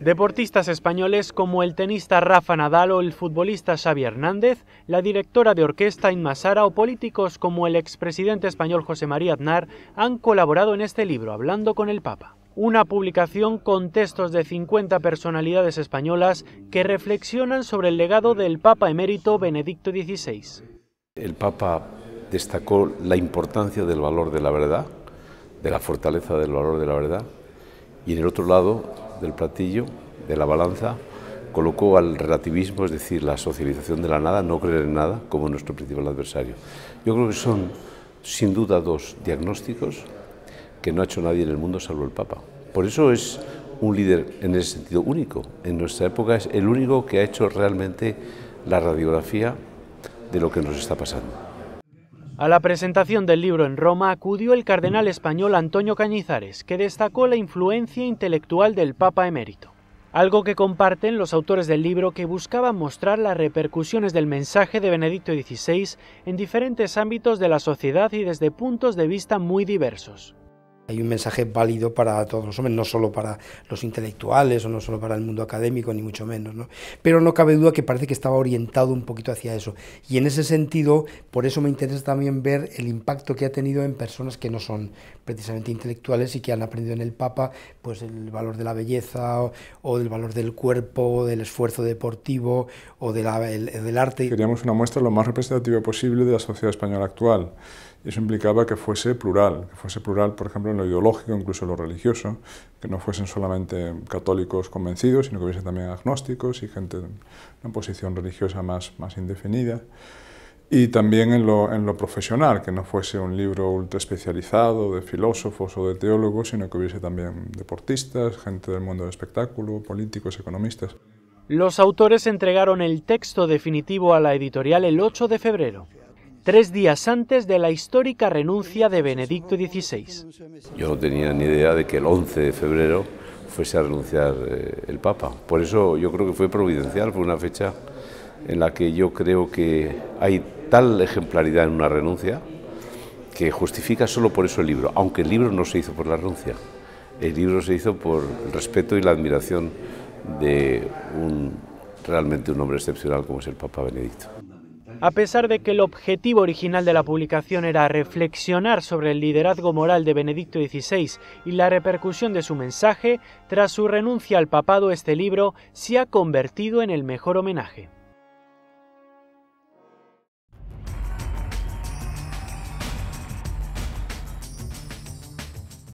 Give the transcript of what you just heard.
Deportistas españoles como el tenista Rafa Nadal o el futbolista Xavi Hernández, la directora de orquesta Inma o políticos como el expresidente español José María Aznar han colaborado en este libro, Hablando con el Papa. Una publicación con textos de 50 personalidades españolas que reflexionan sobre el legado del Papa emérito Benedicto XVI. El Papa destacó la importancia del valor de la verdad, de la fortaleza del valor de la verdad y en el otro lado del platillo, de la balanza, colocó al relativismo, es decir, la socialización de la nada, no creer en nada, como nuestro principal adversario. Yo creo que son, sin duda, dos diagnósticos que no ha hecho nadie en el mundo salvo el Papa. Por eso es un líder en ese sentido único. En nuestra época es el único que ha hecho realmente la radiografía de lo que nos está pasando. A la presentación del libro en Roma acudió el cardenal español Antonio Cañizares, que destacó la influencia intelectual del Papa emérito, algo que comparten los autores del libro que buscaban mostrar las repercusiones del mensaje de Benedicto XVI en diferentes ámbitos de la sociedad y desde puntos de vista muy diversos. Hay un mensaje válido para todos los hombres, no solo para los intelectuales o no solo para el mundo académico, ni mucho menos. Pero no cabe duda que parece que estaba orientado un poquito hacia eso. Y en ese sentido, por eso me interesa también ver el impacto que ha tenido en personas que no son precisamente intelectuales y que han aprendido en el Papa pues, el valor de la belleza o, del valor del cuerpo, del esfuerzo deportivo o del arte. Queríamos una muestra lo más representativa posible de la sociedad española actual eso implicaba que fuese plural, que fuese plural, por ejemplo, en lo ideológico, incluso en lo religioso, que no fuesen solamente católicos convencidos, sino que hubiese también agnósticos y gente en una posición religiosa más, más indefinida. Y también en lo, en lo profesional, que no fuese un libro ultra especializado de filósofos o de teólogos, sino que hubiese también deportistas, gente del mundo del espectáculo, políticos, economistas. Los autores entregaron el texto definitivo a la editorial el 8 de febrero tres días antes de la histórica renuncia de Benedicto XVI. Yo no tenía ni idea de que el 11 de febrero fuese a renunciar eh, el Papa. Por eso yo creo que fue providencial, fue una fecha en la que yo creo que hay tal ejemplaridad en una renuncia que justifica solo por eso el libro, aunque el libro no se hizo por la renuncia. El libro se hizo por el respeto y la admiración de un, realmente un hombre excepcional como es el Papa Benedicto. A pesar de que el objetivo original de la publicación era reflexionar sobre el liderazgo moral de Benedicto XVI y la repercusión de su mensaje, tras su renuncia al papado este libro se ha convertido en el mejor homenaje.